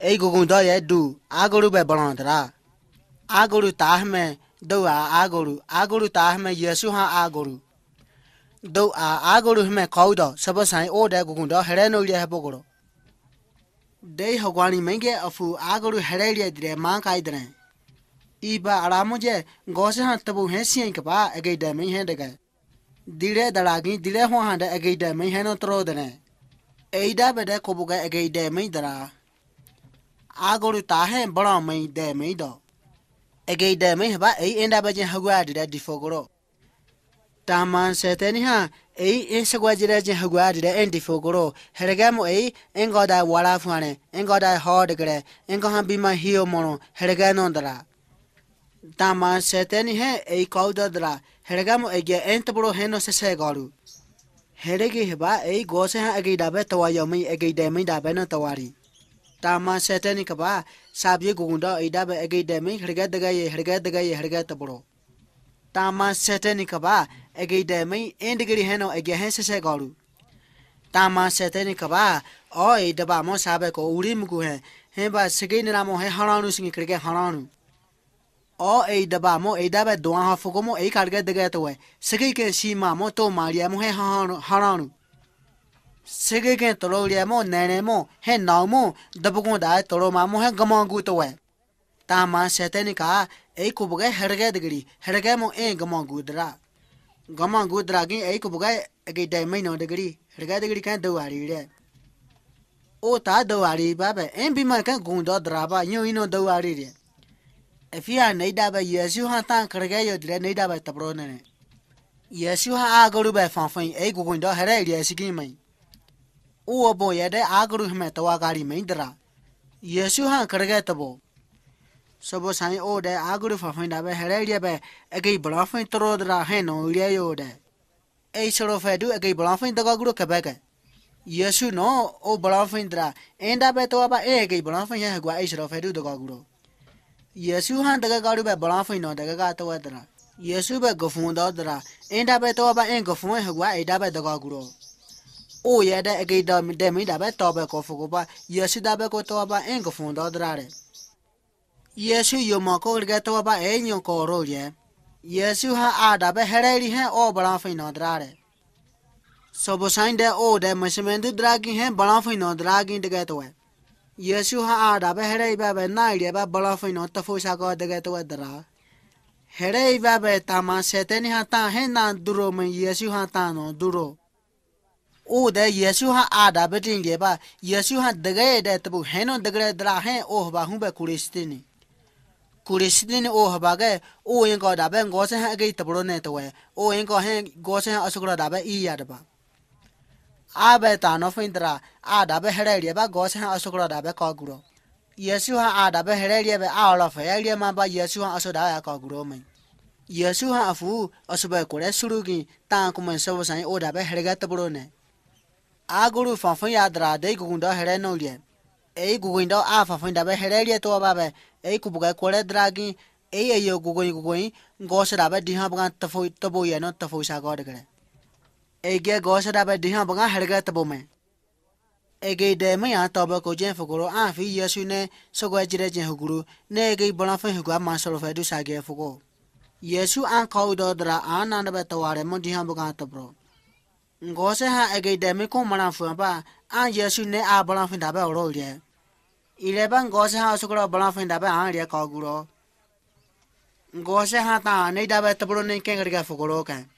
eigogun do ye du agoru be bolondra agoru tah me do a agoru agoru tah me yesu ha agoru do a agoru me kaudo sabo sai o de gogun do here no ye bogoro दे हगवानी मंगे अफू आगड़ू हेड़ेड़िया दिरे मां काई दरे ई बा आरामो जे गौसे हां तबु हैं सियं के बा अगे डे में हैं डगे दिरे दड़ागी दिले हो हां डे अगे डे में हैं नो तरो दने एइडा बेडे कोबुगे अगे डे में दरा agoru ta hen bro mai de mai do ege de mai ba ei enda ba jin hagwa de da difogoro taman se te ni ha ei en sagwa jira jin hagwa de da en difogoro herega mo ei en go da wala fuane en go da ho de gre en go ha bi ma hiyo mono herega non dara taman se te ni he ei kau da dara herega mo ege en to bro hen no se se goru herege ba ei go se ha ege da ba to wa yo mai ege de mai da ba na tawari tama setani kaba sabye gunda ida ba academic hrga daga ye hrga daga ye hrga tabro tama setani kaba academic end degree hano age hen se se galu tama setani kaba o ida ba mo sabe ko uri mugu hen hen ba sigai na mo he haranu singi krige haranu o ei daba mo ei daba doan ha fogo mo ei karga daga to we sigai ke sima mo to maria mo he haranu haranu 世界跟多罗列么、奶奶么、还老么，都不管带多罗妈么还干嘛过多哎？大妈现在你看，哎，可不该黑个的个哩，黑个么哎干嘛过的啦？干嘛过的啦？跟哎可不该给大妹弄的个哩，黑个的个哩看多玩意嘞？哦，他多玩意吧呗？哎，比么看工作的啦吧？因为弄多玩意嘞？哎，非要内搭呗？也许还当黑个有的嘞，内搭呗，他不弄呢？也许还阿个路呗，方方哎，可不管到黑个的也是给么？ऊबो यदे आग्रु हमे तवा गाड़ी में दरा यशु हाँ खड़गे तबो सबो साई ओ दे आग्रु फाफिन डाबे हेरे डिया बे अगे बलाफिन तरो दरा है नो डिया दे ए सरो फेडू अगे बलाफिन दगा गुरु कबे गए यशु नो ओ बलाफिन दरा एन डाबे तो अब ए अगे बलाफिन है गुआ ए सरो फेडू दगा गुरु यशु हाँ दगा गाड़ू बे बलाफिन नो दगा गा तो दरा यशु बे गफून दरा एन डाबे तो अब ए गफून है गुआ ए डाबे दगा गुरु ओ ये दे एक ही डम डे में तबे कॉफ़ को पा ये सी डबे को तो एंग फ़ोन दो दरा रे ये सी यो माको लगे तो अब एंग यो कोरो ये ये सी हाँ आ डबे हरे ली हैं ओ बलाफ़ी नो दरा रे सब साइन दे ओ डे मशीन दे ड्रागिंग हैं बलाफ़ी नो ड्रागिंग डगे तो है ये सी हाँ आ डबे हरे बाबे ना इडिया बाबे बलाफ़ी को डगे तो है दरा हरे ही बाबे तमा सेते नहीं ता है ना दुरो में ये सी हाँ दुरो ओ दे यीशु हा आदा बेटिंग गे बा यीशु हा दगे दे तबु हेनो दगे दरा हे ओ हबा हु बे कुड़िस्ती ने कुड़िस्ती ने ओ हबा गे ओ एं को दाबे गो से हा गई तबरो ने तो ओ इन को हे गो से हैं दा बे ई याद बा आ बे ता नो फिन दरा आ दा बे हेरे रे बा गो से हैं दा बे का गुरो यीशु हा आ दा बे हेरे रे बे आ ओला फे रे मा बा यीशु हा असो दा का गुरो में यीशु हा अफू असुबे कोरे सुरुगी तां कुमन ओ दा बे हेरे गा तबरो ने a guru fafin ya dara dai gugun da hare no lie ei gugun da a fafin da ba hare lie to ba ba ei ku buga kore dragi ei ayo gugun gugun gosh da ba diha bga tafo tabo ye no tafo sa god gre ei ge gosh da ba diha bga hare ga tabo me ei ge de me ya tabo ko jen fuguro a fi yesu ne so ga jire jen huguru ne ge bona fin hugwa ma so lo fa du sa ge fugo yesu an ka u do dra a na na ba tawa re mo diha bga tabro ngose ha egeidemi ko mana fuan ba an yesu ne a bana fin da ba ro ye ile ba ngose ha sukro bana fin da ba an ri ka guro ngose ha ta ne da ba tabro ne ke ngri ga fukro kan